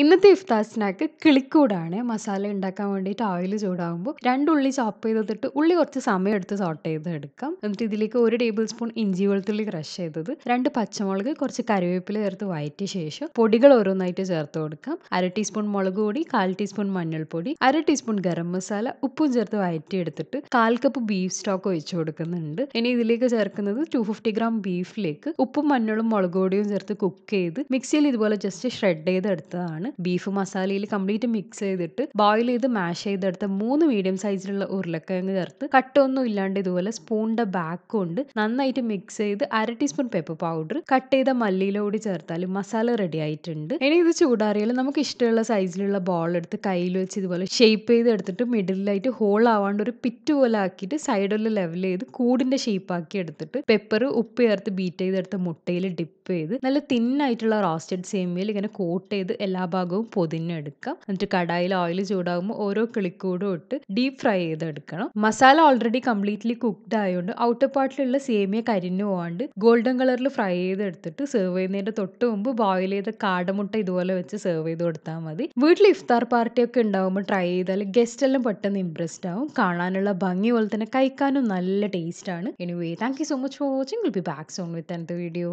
ഇന്നത്തെ ഇഫ്താർ സ്നാക്ക് കിളിക്കൂടാണ് മസാല ഉണ്ടാക്കാൻ വേണ്ടിയിട്ട് ഓയിൽ ചൂടാകുമ്പോൾ രണ്ട് ഉള്ളി ചോപ്പ് ചെയ്തിട്ട് ഉള്ളി കുറച്ച് സമയം എടുത്ത് സോട്ട് ചെയ്ത് എടുക്കാം എന്നിട്ട് ഇതിലേക്ക് ഒരു ടേബിൾ സ്പൂൺ ഇഞ്ചി വെളുത്തുള്ളി ക്രഷ് ചെയ്തത് രണ്ട് പച്ചമുളക് കുറച്ച് കറിവേപ്പില ചേർത്ത് വയറ്റിയ ശേഷം പൊടികൾ ഓരോന്നായിട്ട് ചേർത്ത് കൊടുക്കാം അര ടീസ്പൂൺ മുളക് പൊടി കാൽ ടീസ്പൂൺ മഞ്ഞൾപ്പൊടി അര ടീസ്പൂൺ ഗരം മസാല ഉപ്പും ചേർത്ത് വയറ്റിയെടുത്തിട്ട് കാൽ കപ്പ് ബീഫ് സ്റ്റോക്ക് ഒഴിച്ചു കൊടുക്കുന്നുണ്ട് ഇനി ഇതിലേക്ക് ചേർക്കുന്നത് ടു ഫിഫ്റ്റി ഗ്രാം ബീഫിലേക്ക് ഉപ്പും മഞ്ഞളും മുളക് പൊടിയും ചേർത്ത് കുക്ക് ചെയ്ത് മിക്സിയിൽ ഇതുപോലെ ജസ്റ്റ് ഷ്രെഡ് ചെയ്ത് എടുത്തതാണ് ബീഫ് മസാലയിൽ കംപ്ലീറ്റ് മിക്സ് ചെയ്തിട്ട് ബോയിൽ ചെയ്ത് മാഷ് ചെയ്തെടുത്ത മൂന്ന് മീഡിയം സൈസിലുള്ള ഉരുളക്കിഴങ്ങ് ചേർത്ത് കട്ടൊന്നും ഇല്ലാണ്ട് ഇതുപോലെ സ്പൂണിന്റെ ബാക്ക് കൊണ്ട് നന്നായിട്ട് മിക്സ് ചെയ്ത് അര ടീസ്പൂൺ പെപ്പർ പൗഡർ കട്ട് ചെയ്ത മല്ലിയിലൂടെ ചേർത്താൽ മസാല റെഡി ആയിട്ടുണ്ട് ഇനി ഇത് ചൂടാറിയാൽ നമുക്ക് ഇഷ്ടമുള്ള സൈസിലുള്ള ബോൾ എടുത്ത് കയ്യിൽ വെച്ച് ഇതുപോലെ ഷേപ്പ് ചെയ്ത് എടുത്തിട്ട് മിഡിലായിട്ട് ഹോൾ ആവാണ്ട് ഒരു പിറ്റ് പോലെ ആക്കിയിട്ട് സൈഡിൽ ലെവൽ ചെയ്ത് കൂടിന്റെ ഷേപ്പ് ആക്കി എടുത്തിട്ട് പെപ്പർ ഉപ്പ് ചേർത്ത് ബീറ്റ് ചെയ്തെടുത്ത മുട്ടയിൽ ഡിപ്പ് ചെയ്ത് നല്ല തിന്നായിട്ടുള്ള റോസ്റ്റഡ് സേമിയയിൽ ഇങ്ങനെ കോട്ട് ചെയ്ത് എല്ലാ ഭാഗവും പൊതിഞ്ഞെടുക്കാം എന്നിട്ട് കടായിൽ ഓയിൽ ചൂടാകുമ്പോൾ ഓരോ കിളിക്കൂടും ഇട്ട് ഡീപ് ഫ്രൈ ചെയ്തെടുക്കണം മസാല ഓൾറെഡി കംപ്ലീറ്റ്ലി കുക്ക്ഡ് ആയതുകൊണ്ട് ഔട്ടർ പാർട്ടിലുള്ള സേമിയ കരിഞ്ഞു പോകാണ്ട് ഗോൾഡൻ കളറിൽ ഫ്രൈ ചെയ്തെടുത്തിട്ട് സെർവ് ചെയ്യുന്നതിൻ്റെ തൊട്ട് മുമ്പ് ബോയിൽ ചെയ്ത കാടമുട്ട ഇതുപോലെ വെച്ച് സെർവ് ചെയ്ത് കൊടുത്താൽ മതി വീട്ടിൽ ഇഫ്താർ പാർട്ടിയൊക്കെ ഉണ്ടാകുമ്പോൾ ട്രൈ ചെയ്താൽ ഗസ്റ്റ് എല്ലാം പെട്ടെന്ന് ഇംപ്രസ്ഡ് ആവും കാണാനുള്ള ഭംഗി പോലെ തന്നെ കഴിക്കാനും നല്ല ടേസ്റ്റ് ആണ് anyway thank you so much for watching will be back soon with another video